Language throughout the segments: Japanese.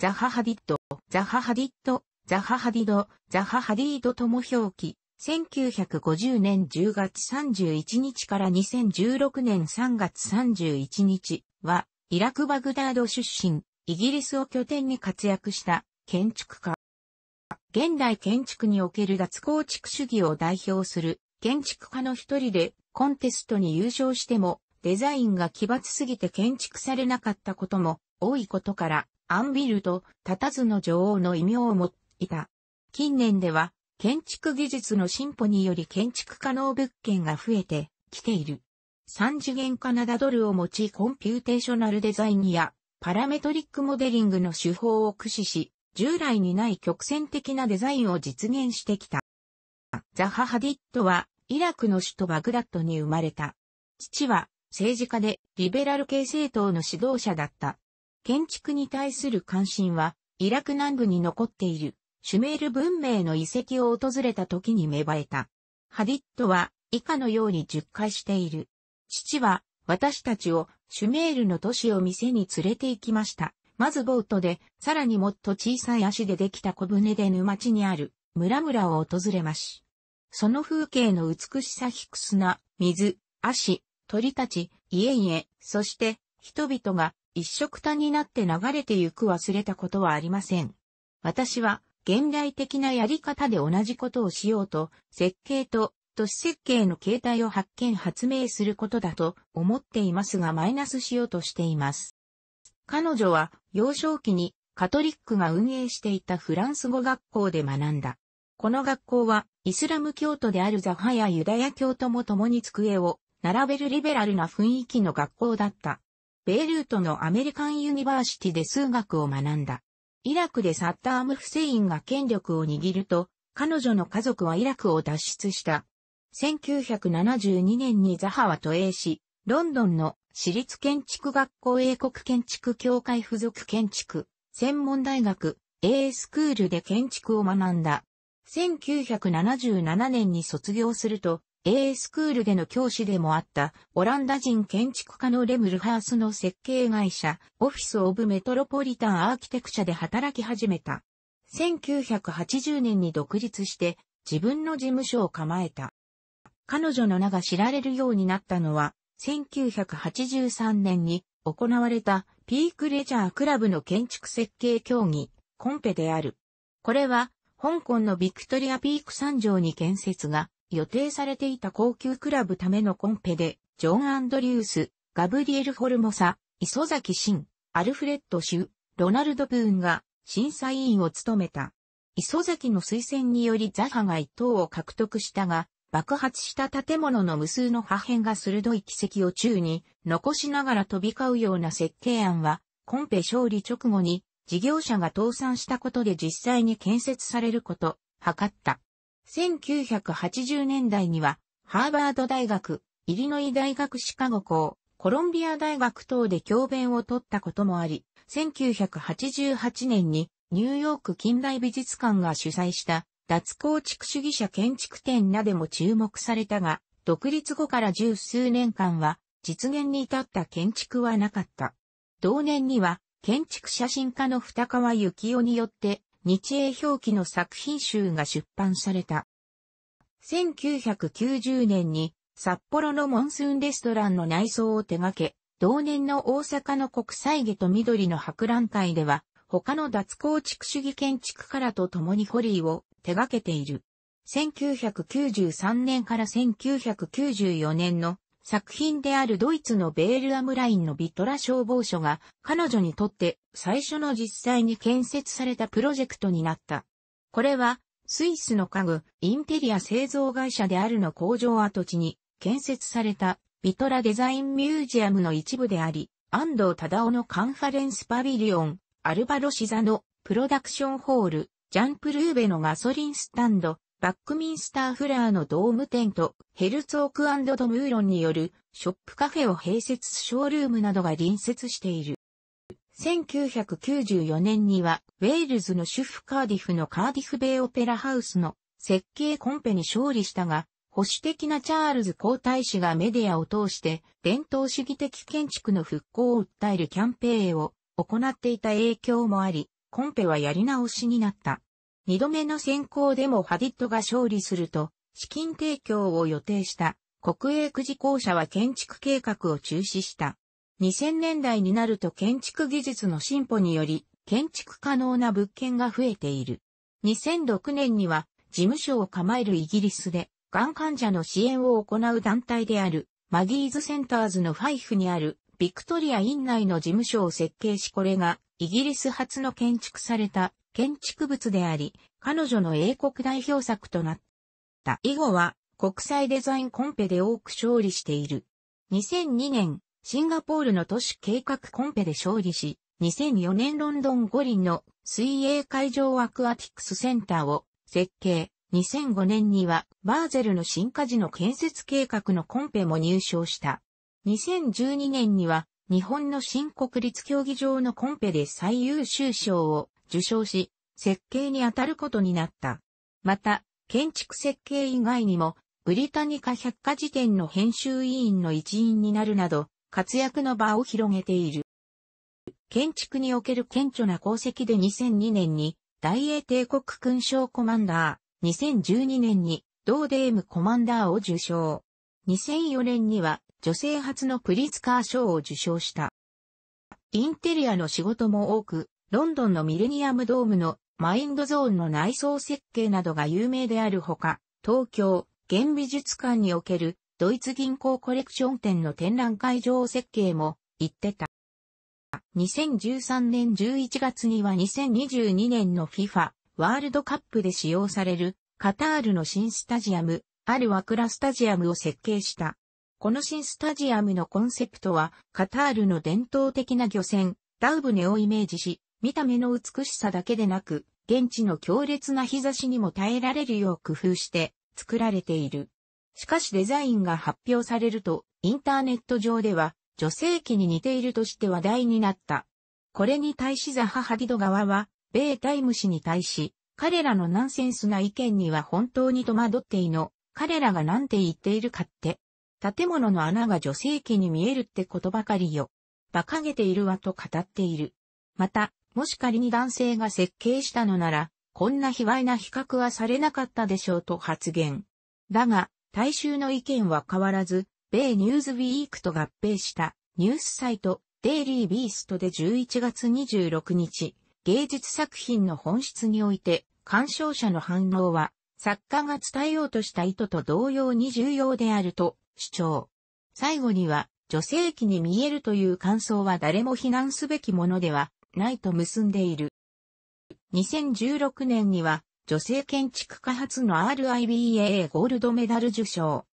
ザハハディッド、ザハハディッド、ザハハディド、ザハハディードとも表記。1950年10月31日から2016年3月31日は、イラク・バグダード出身、イギリスを拠点に活躍した建築家。現代建築における脱構築主義を代表する建築家の一人でコンテストに優勝してもデザインが奇抜すぎて建築されなかったことも多いことからアンビルと立たずの女王の異名を持っていた。近年では、建築技術の進歩により建築可能物件が増えてきている。三次元カナダドルを用いコンピューテーショナルデザインやパラメトリックモデリングの手法を駆使し、従来にない曲線的なデザインを実現してきた。ザハ・ハディットはイラクの首都バグダッドに生まれた。父は政治家でリベラル系政党の指導者だった。建築に対する関心は、イラク南部に残っている、シュメール文明の遺跡を訪れた時に芽生えた。ハディットは、以下のように述回している。父は、私たちを、シュメールの都市を店に連れて行きました。まずボートで、さらにもっと小さい足でできた小舟で沼地にある、村々を訪れまし。その風景の美しさ低く砂、水、足、鳥たち、家々、そして、人々が一色多になって流れてゆく忘れたことはありません。私は、現代的なやり方で同じことをしようと、設計と都市設計の形態を発見発明することだと思っていますがマイナスしようとしています。彼女は幼少期にカトリックが運営していたフランス語学校で学んだ。この学校はイスラム教徒であるザハやユダヤ教徒も共に机を並べるリベラルな雰囲気の学校だった。ベイルートのアメリカンユニバーシティで数学を学んだ。イラクでサッターム・フセインが権力を握ると、彼女の家族はイラクを脱出した。1972年にザハは都英し、ロンドンの私立建築学校英国建築協会附属建築専門大学 A スクールで建築を学んだ。1977年に卒業すると、AA スクールでの教師でもあったオランダ人建築家のレム・ルハースの設計会社オフィス・オブ・メトロポリタン・アーキテクチャで働き始めた。1980年に独立して自分の事務所を構えた。彼女の名が知られるようになったのは1983年に行われたピークレジャークラブの建築設計競技コンペである。これは香港のビクトリアピーク山上に建設が予定されていた高級クラブためのコンペで、ジョン・アンドリュース、ガブリエル・フォルモサ、磯崎ン、アルフレッド・シュ、ロナルド・ブーンが審査委員を務めた。磯崎の推薦によりザハが一等を獲得したが、爆発した建物の無数の破片が鋭い奇跡を宙に残しながら飛び交うような設計案は、コンペ勝利直後に事業者が倒産したことで実際に建設されること、図った。1980年代には、ハーバード大学、イリノイ大学シカゴ校、コロンビア大学等で教鞭を取ったこともあり、1988年にニューヨーク近代美術館が主催した脱構築主義者建築展なども注目されたが、独立後から十数年間は実現に至った建築はなかった。同年には建築写真家の二川幸雄によって日英表記の作品集が出版された。1990年に札幌のモンスーンレストランの内装を手掛け、同年の大阪の国際下と緑の博覧会では、他の脱構築主義建築からと共にホリーを手掛けている。1993年から1994年の作品であるドイツのベールアムラインのビトラ消防署が彼女にとって最初の実際に建設されたプロジェクトになった。これはスイスの家具、インテリア製造会社であるの工場跡地に建設されたビトラデザインミュージアムの一部であり、安藤忠夫のカンファレンスパビリオン、アルバロシザのプロダクションホール、ジャンプルーベのガソリンスタンド、バックミンスターフラーのドーム店とヘルツォークドムーロンによるショップカフェを併設ショールームなどが隣接している。1994年にはウェールズの主婦カーディフのカーディフベイオペラハウスの設計コンペに勝利したが、保守的なチャールズ皇太子がメディアを通して伝統主義的建築の復興を訴えるキャンペーンを行っていた影響もあり、コンペはやり直しになった。二度目の選考でもハディットが勝利すると、資金提供を予定した国営区事公社は建築計画を中止した。2000年代になると建築技術の進歩により、建築可能な物件が増えている。2006年には事務所を構えるイギリスで、がん患者の支援を行う団体である、マギーズセンターズのファイフにある、ビクトリア院内の事務所を設計しこれが、イギリス初の建築された建築物であり、彼女の英国代表作となった。以後は国際デザインコンペで多く勝利している。2002年、シンガポールの都市計画コンペで勝利し、2004年ロンドン五輪の水泳会場アクアティクスセンターを設計。2005年にはバーゼルの新家事の建設計画のコンペも入賞した。2012年には日本の新国立競技場のコンペで最優秀賞を受賞し、設計に当たることになった。また、建築設計以外にも、ブリタニカ百科事典の編集委員の一員になるなど、活躍の場を広げている。建築における顕著な功績で2002年に、大英帝国勲章コマンダー、2012年に、同デームコマンダーを受賞。2004年には、女性初のプリツカー賞を受賞した。インテリアの仕事も多く、ロンドンのミレニアムドームのマインドゾーンの内装設計などが有名であるほか、東京、現美術館におけるドイツ銀行コレクション展の展覧会場設計も行ってた。2013年11月には2022年の FIFA ワールドカップで使用されるカタールの新スタジアム、アルワクラスタジアムを設計した。この新スタジアムのコンセプトはカタールの伝統的な漁船、ダウブネをイメージし、見た目の美しさだけでなく、現地の強烈な日差しにも耐えられるよう工夫して作られている。しかしデザインが発表されると、インターネット上では、女性器に似ているとして話題になった。これに対しザハ・ハディド側は、米タイム氏に対し、彼らのナンセンスな意見には本当に戸惑っていの、彼らがなんて言っているかって。建物の穴が女性器に見えるってことばかりよ。馬鹿げているわと語っている。また、もし仮に男性が設計したのなら、こんな卑猥な比較はされなかったでしょうと発言。だが、大衆の意見は変わらず、米ニューズウィークと合併したニュースサイトデイリービーストで11月26日、芸術作品の本質において鑑賞者の反応は作家が伝えようとした意図と同様に重要であると主張。最後には女性器に見えるという感想は誰も非難すべきものではないと結んでいる。2016年には、女性建築家初の RIBAA ゴールドメダル受賞。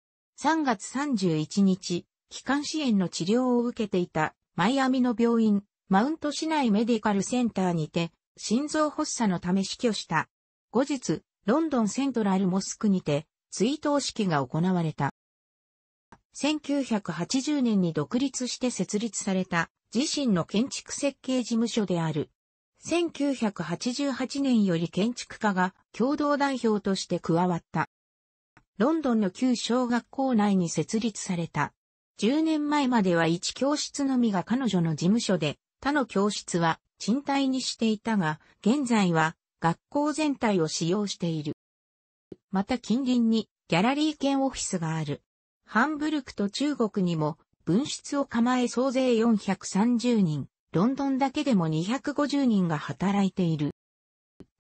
3月31日、気管支援の治療を受けていたマイアミの病院、マウント市内メディカルセンターにて、心臓発作のため死去した。後日、ロンドンセントラルモスクにて、追悼式が行われた。1980年に独立して設立された自身の建築設計事務所である。1988年より建築家が共同代表として加わった。ロンドンの旧小学校内に設立された。10年前までは一教室のみが彼女の事務所で、他の教室は賃貸にしていたが、現在は学校全体を使用している。また近隣にギャラリー兼オフィスがある。ハンブルクと中国にも分室を構え総勢430人、ロンドンだけでも250人が働いている。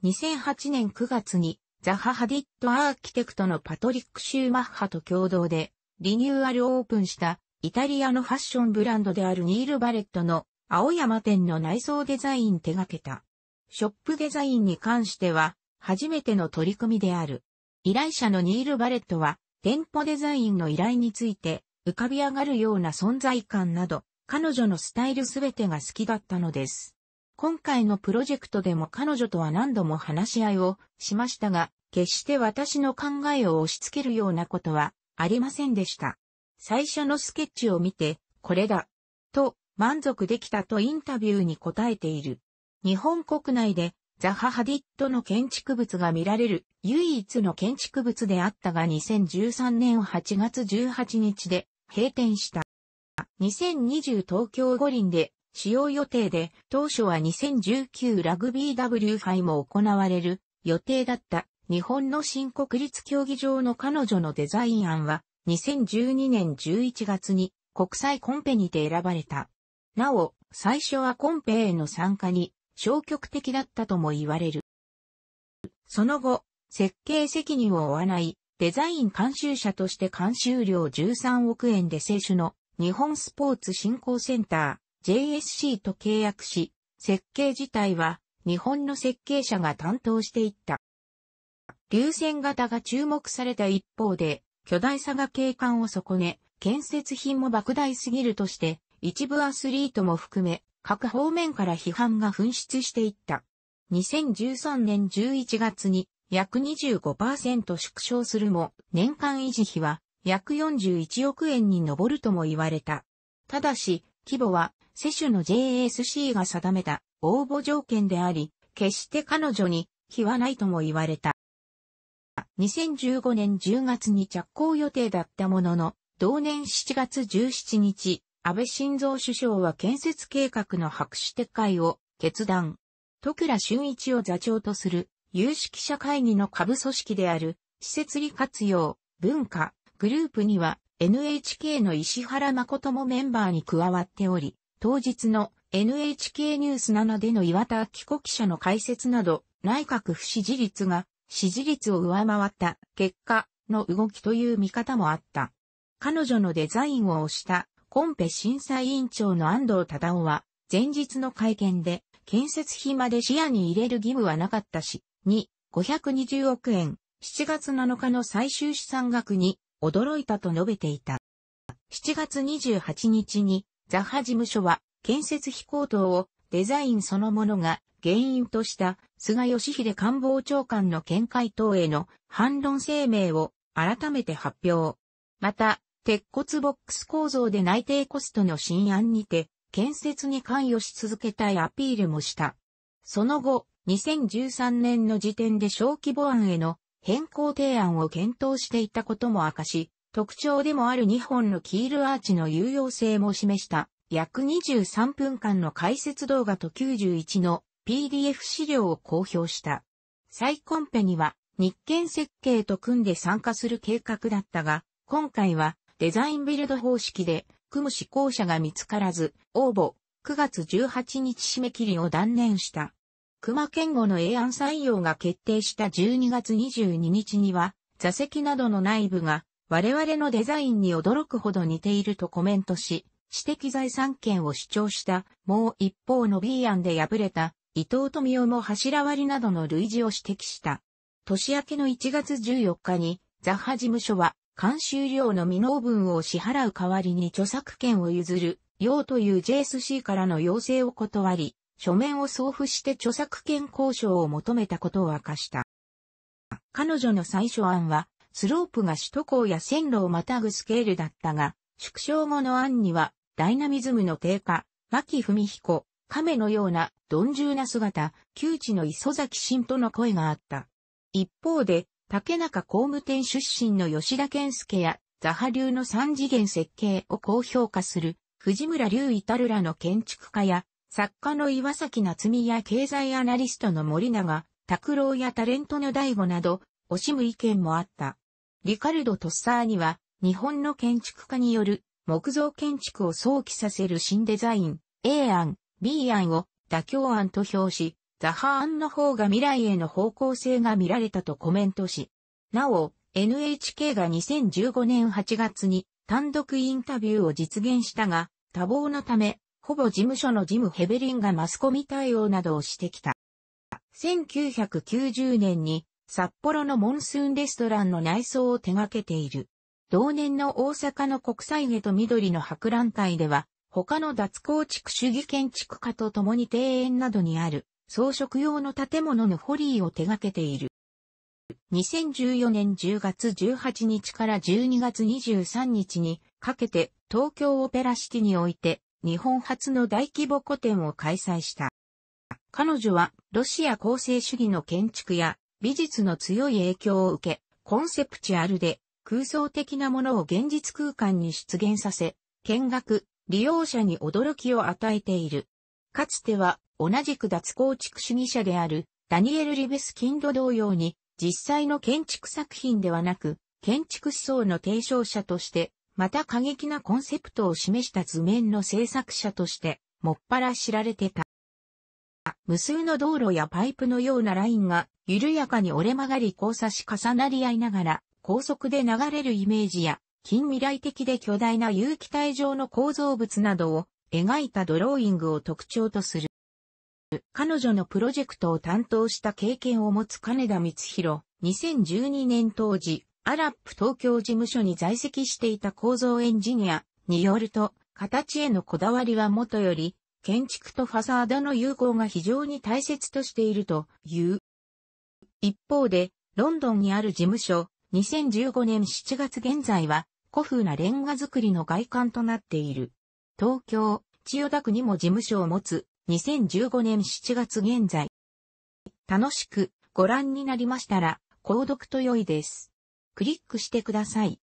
2008年9月に、ザハ・ハディット・アーキテクトのパトリック・シューマッハと共同で、リニューアルオープンした、イタリアのファッションブランドであるニール・バレットの、青山店の内装デザイン手掛けた。ショップデザインに関しては、初めての取り組みである。依頼者のニール・バレットは、店舗デザインの依頼について、浮かび上がるような存在感など、彼女のスタイルすべてが好きだったのです。今回のプロジェクトでも彼女とは何度も話し合いをしましたが、決して私の考えを押し付けるようなことはありませんでした。最初のスケッチを見て、これだ、と満足できたとインタビューに答えている。日本国内でザハ・ハディットの建築物が見られる唯一の建築物であったが2013年8月18日で閉店した。2020東京五輪で使用予定で、当初は2019ラグビー W 杯も行われる予定だった日本の新国立競技場の彼女のデザイン案は2012年11月に国際コンペにて選ばれた。なお、最初はコンペへの参加に消極的だったとも言われる。その後、設計責任を負わないデザイン監修者として監修料13億円で聖種の日本スポーツ振興センター JSC と契約し、設計自体は日本の設計者が担当していった。流線型が注目された一方で、巨大さが景観を損ね、建設品も莫大すぎるとして、一部アスリートも含め、各方面から批判が噴出していった。2013年11月に約25%縮小するも、年間維持費は約41億円に上るとも言われた。ただし、規模は、世種の JSC が定めた応募条件であり、決して彼女に、非はないとも言われた。2015年10月に着工予定だったものの、同年7月17日、安倍晋三首相は建設計画の白紙撤回を決断。徳良俊一を座長とする有識者会議の下部組織である、施設利活用、文化、グループには NHK の石原誠もメンバーに加わっており、当日の NHK ニュースなどでの岩田明子記者の解説など、内閣不支持率が支持率を上回った結果の動きという見方もあった。彼女のデザインを推したコンペ審査委員長の安藤忠夫は、前日の会見で、建設費まで視野に入れる義務はなかったし、に520億円、7月7日の最終資産額に驚いたと述べていた。7月28日にザハ事務所は建設費高騰をデザインそのものが原因とした菅義偉官房長官の見解等への反論声明を改めて発表。また、鉄骨ボックス構造で内定コストの新案にて建設に関与し続けたいアピールもした。その後、2013年の時点で小規模案への変更提案を検討していたことも明かし、特徴でもある2本のキールアーチの有用性も示した、約23分間の解説動画と91の PDF 資料を公表した。再コンペには日建設計と組んで参加する計画だったが、今回はデザインビルド方式で組む施行者が見つからず、応募9月18日締め切りを断念した。熊健吾の A 案採用が決定した12月22日には、座席などの内部が我々のデザインに驚くほど似ているとコメントし、私的財産権を主張した、もう一方の B 案で敗れた、伊藤富夫も柱割りなどの類似を指摘した。年明けの1月14日に、ザッハ事務所は、監修料の未納分を支払う代わりに著作権を譲る、ようという JSC からの要請を断り、書面を送付して著作権交渉を求めたことを明かした。彼女の最初案は、スロープが首都高や線路をまたぐスケールだったが、縮小後の案には、ダイナミズムの低下、牧文彦、亀のような、鈍重な姿、窮地の磯崎新との声があった。一方で、竹中工務店出身の吉田健介や、ザハ流の三次元設計を高評価する、藤村隆至らの建築家や、作家の岩崎夏美や経済アナリストの森永、拓郎やタレントの大悟など、惜しむ意見もあった。リカルド・トッサーには、日本の建築家による木造建築を想起させる新デザイン、A 案、B 案を妥協案と評し、ザハ案の方が未来への方向性が見られたとコメントし、なお、NHK が2015年8月に単独インタビューを実現したが、多忙のため、ほぼ事務所のジム・ヘベリンがマスコミ対応などをしてきた。1990年に札幌のモンスーンレストランの内装を手掛けている。同年の大阪の国際へと緑の博覧会では、他の脱構築主義建築家と共に庭園などにある装飾用の建物のフォリーを手掛けている。2014年10月18日から12月23日にかけて東京オペラシティにおいて日本初の大規模個展を開催した。彼女はロシア構成主義の建築や美術の強い影響を受け、コンセプチュアルで空想的なものを現実空間に出現させ、見学、利用者に驚きを与えている。かつては同じく脱構築主義者であるダニエル・リベスキンド同様に実際の建築作品ではなく建築思想の提唱者としてまた過激なコンセプトを示した図面の制作者として、もっぱら知られてた。無数の道路やパイプのようなラインが緩やかに折れ曲がり交差し重なり合いながら高速で流れるイメージや近未来的で巨大な有機体状の構造物などを描いたドローイングを特徴とする。彼女のプロジェクトを担当した経験を持つ金田光弘、2012年当時、アラップ東京事務所に在籍していた構造エンジニアによると、形へのこだわりはもとより、建築とファサードの融合が非常に大切としているという。一方で、ロンドンにある事務所、2015年7月現在は、古風なレンガ造りの外観となっている。東京、千代田区にも事務所を持つ、2015年7月現在。楽しくご覧になりましたら、購読と良いです。クリックしてください。